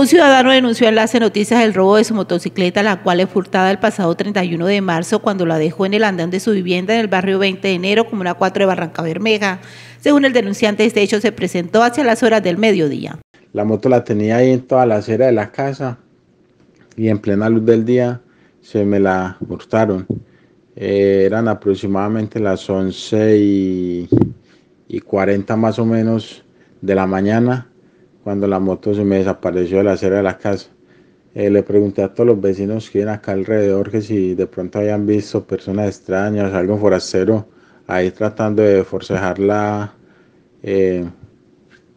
Un ciudadano denunció en las Noticias el robo de su motocicleta, la cual es furtada el pasado 31 de marzo cuando la dejó en el andén de su vivienda en el barrio 20 de enero, como una 4 de Barranca Bermeja. Según el denunciante, este hecho se presentó hacia las horas del mediodía. La moto la tenía ahí en toda la acera de la casa y en plena luz del día se me la hurtaron. Eh, eran aproximadamente las 11 y 40 más o menos de la mañana cuando la moto se me desapareció de la acera de la casa. Eh, le pregunté a todos los vecinos que vienen acá alrededor que si de pronto habían visto personas extrañas, algo forastero, ahí tratando de forcejar la, eh,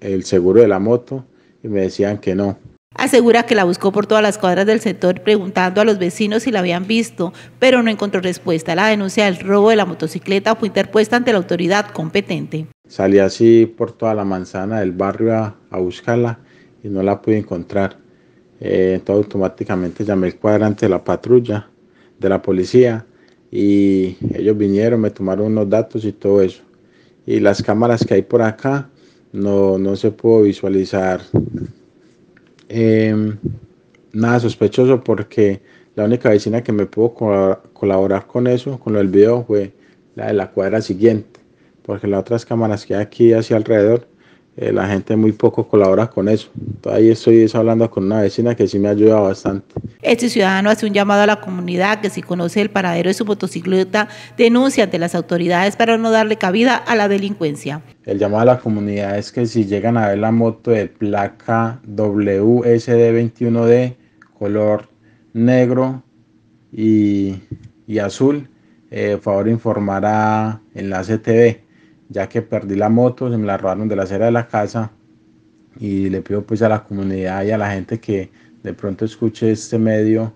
el seguro de la moto y me decían que no. Asegura que la buscó por todas las cuadras del sector preguntando a los vecinos si la habían visto, pero no encontró respuesta. La denuncia del robo de la motocicleta fue interpuesta ante la autoridad competente. Salí así por toda la manzana del barrio a, buscarla y no la pude encontrar. Eh, entonces automáticamente llamé el cuadrante de la patrulla, de la policía, y ellos vinieron, me tomaron unos datos y todo eso. Y las cámaras que hay por acá no, no se pudo visualizar eh, nada sospechoso porque la única vecina que me pudo colaborar con eso, con el del video, fue la de la cuadra siguiente, porque las otras cámaras que hay aquí hacia alrededor, eh, la gente muy poco colabora con eso. Entonces, ahí estoy hablando con una vecina que sí me ayuda bastante. Este ciudadano hace un llamado a la comunidad que si conoce el paradero de su motocicleta, denuncia ante las autoridades para no darle cabida a la delincuencia. El llamado a la comunidad es que si llegan a ver la moto de placa WSD21D, color negro y, y azul, eh, favor informar a Enlace TV, ya que perdí la moto, se me la robaron de la acera de la casa y le pido pues a la comunidad y a la gente que de pronto escuché este medio,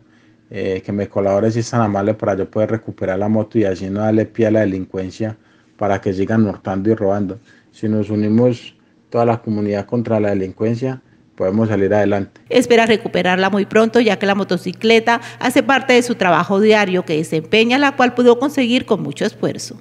eh, que me colabore si es tan amable para yo poder recuperar la moto y así no darle pie a la delincuencia para que sigan hurtando y robando. Si nos unimos toda la comunidad contra la delincuencia, podemos salir adelante. Espera recuperarla muy pronto, ya que la motocicleta hace parte de su trabajo diario que desempeña, la cual pudo conseguir con mucho esfuerzo.